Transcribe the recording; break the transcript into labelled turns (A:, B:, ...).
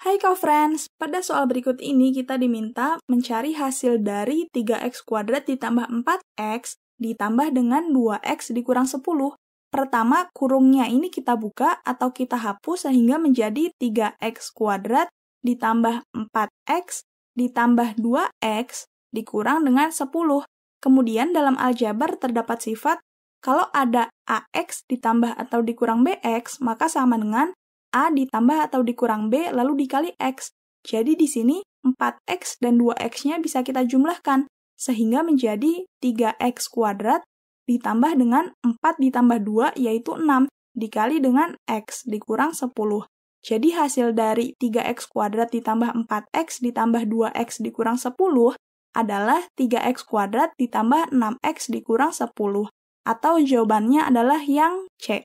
A: Hai kau friends, pada soal berikut ini kita diminta mencari hasil dari 3x kuadrat ditambah 4x ditambah dengan 2x dikurang 10. Pertama, kurungnya ini kita buka atau kita hapus sehingga menjadi 3x kuadrat ditambah 4x ditambah 2x dikurang dengan 10. Kemudian dalam aljabar terdapat sifat kalau ada ax ditambah atau dikurang bx maka sama dengan A ditambah atau dikurang B lalu dikali X. Jadi di sini 4X dan 2X-nya bisa kita jumlahkan, sehingga menjadi 3X kuadrat ditambah dengan 4 ditambah 2 yaitu 6 dikali dengan X dikurang 10. Jadi hasil dari 3X kuadrat ditambah 4X ditambah 2X dikurang 10 adalah 3X kuadrat ditambah 6X dikurang 10. Atau jawabannya adalah yang C.